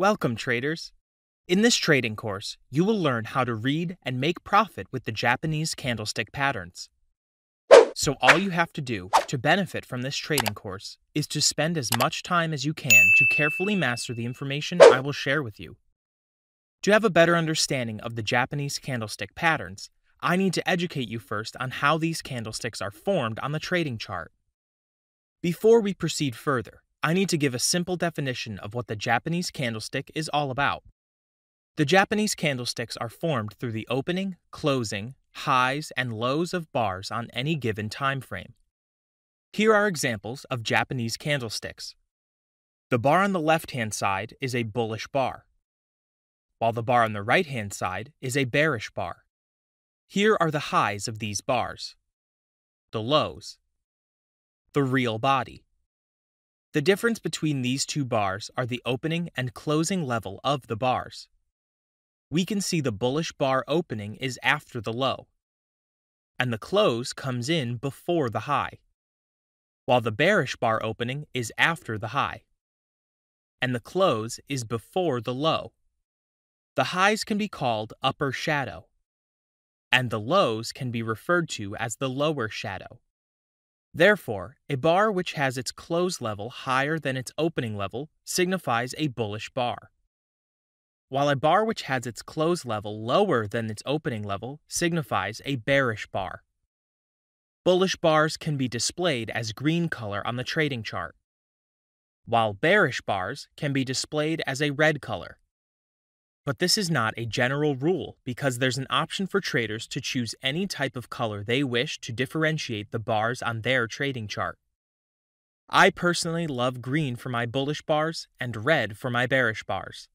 Welcome, traders. In this trading course, you will learn how to read and make profit with the Japanese candlestick patterns. So all you have to do to benefit from this trading course is to spend as much time as you can to carefully master the information I will share with you. To have a better understanding of the Japanese candlestick patterns, I need to educate you first on how these candlesticks are formed on the trading chart. Before we proceed further, I need to give a simple definition of what the Japanese candlestick is all about. The Japanese candlesticks are formed through the opening, closing, highs, and lows of bars on any given time frame. Here are examples of Japanese candlesticks. The bar on the left-hand side is a bullish bar, while the bar on the right-hand side is a bearish bar. Here are the highs of these bars. The lows. The real body. The difference between these two bars are the opening and closing level of the bars. We can see the bullish bar opening is after the low, and the close comes in before the high, while the bearish bar opening is after the high, and the close is before the low. The highs can be called upper shadow, and the lows can be referred to as the lower shadow. Therefore, a bar which has its close level higher than its opening level signifies a bullish bar, while a bar which has its close level lower than its opening level signifies a bearish bar. Bullish bars can be displayed as green color on the trading chart, while bearish bars can be displayed as a red color. But this is not a general rule because there's an option for traders to choose any type of color they wish to differentiate the bars on their trading chart. I personally love green for my bullish bars and red for my bearish bars,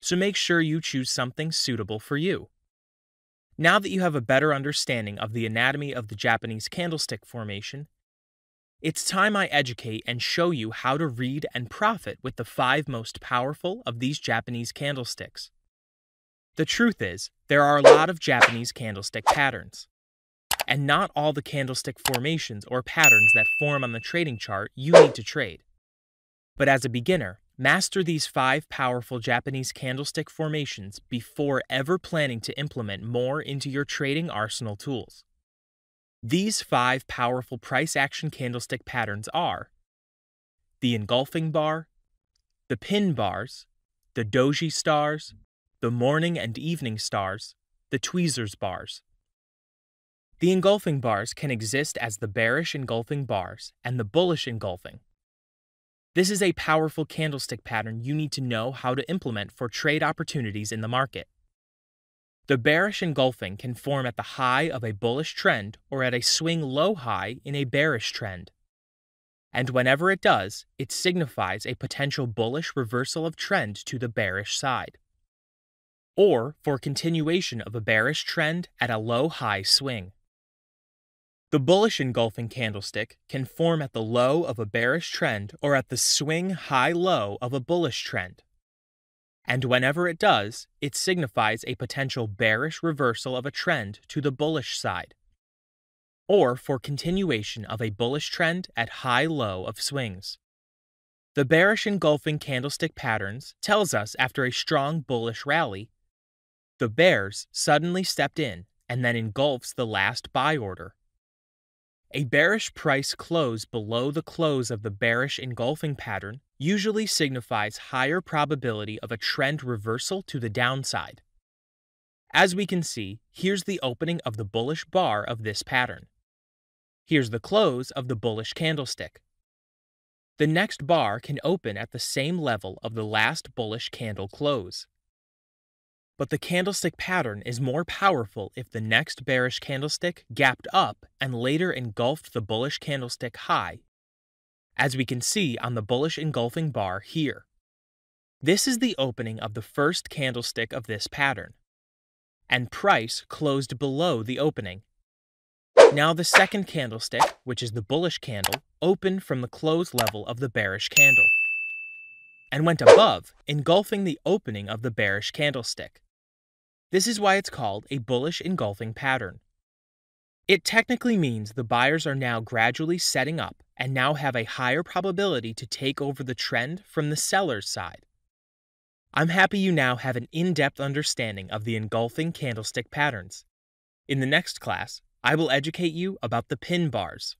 so make sure you choose something suitable for you. Now that you have a better understanding of the anatomy of the Japanese candlestick formation, it's time I educate and show you how to read and profit with the five most powerful of these Japanese candlesticks. The truth is, there are a lot of Japanese candlestick patterns. And not all the candlestick formations or patterns that form on the trading chart you need to trade. But as a beginner, master these five powerful Japanese candlestick formations before ever planning to implement more into your trading arsenal tools. These five powerful price action candlestick patterns are the engulfing bar, the pin bars, the doji stars, the morning and evening stars, the tweezers bars. The engulfing bars can exist as the bearish engulfing bars and the bullish engulfing. This is a powerful candlestick pattern you need to know how to implement for trade opportunities in the market. The bearish engulfing can form at the high of a bullish trend or at a swing low high in a bearish trend. And whenever it does, it signifies a potential bullish reversal of trend to the bearish side or for continuation of a bearish trend at a low-high swing. The bullish engulfing candlestick can form at the low of a bearish trend or at the swing high-low of a bullish trend. And whenever it does, it signifies a potential bearish reversal of a trend to the bullish side, or for continuation of a bullish trend at high-low of swings. The bearish engulfing candlestick patterns tells us after a strong bullish rally the bears suddenly stepped in and then engulfs the last buy order. A bearish price close below the close of the bearish engulfing pattern usually signifies higher probability of a trend reversal to the downside. As we can see, here's the opening of the bullish bar of this pattern. Here's the close of the bullish candlestick. The next bar can open at the same level of the last bullish candle close but the candlestick pattern is more powerful if the next bearish candlestick gapped up and later engulfed the bullish candlestick high, as we can see on the bullish engulfing bar here. This is the opening of the first candlestick of this pattern, and price closed below the opening. Now the second candlestick, which is the bullish candle, opened from the close level of the bearish candle and went above, engulfing the opening of the bearish candlestick. This is why it's called a bullish engulfing pattern. It technically means the buyers are now gradually setting up and now have a higher probability to take over the trend from the seller's side. I'm happy you now have an in depth understanding of the engulfing candlestick patterns. In the next class, I will educate you about the pin bars.